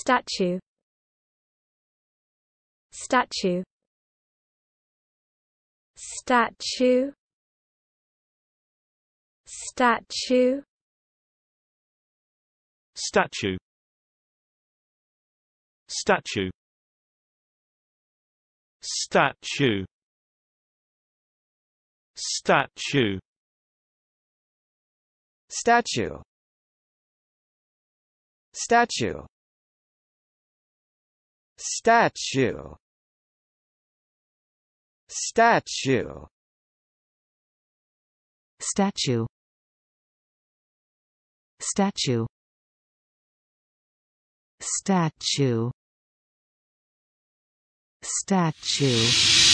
Statue Statue Statue Statue Statue Statue Statue Statue Statue Statue statue statue statue statue statue statue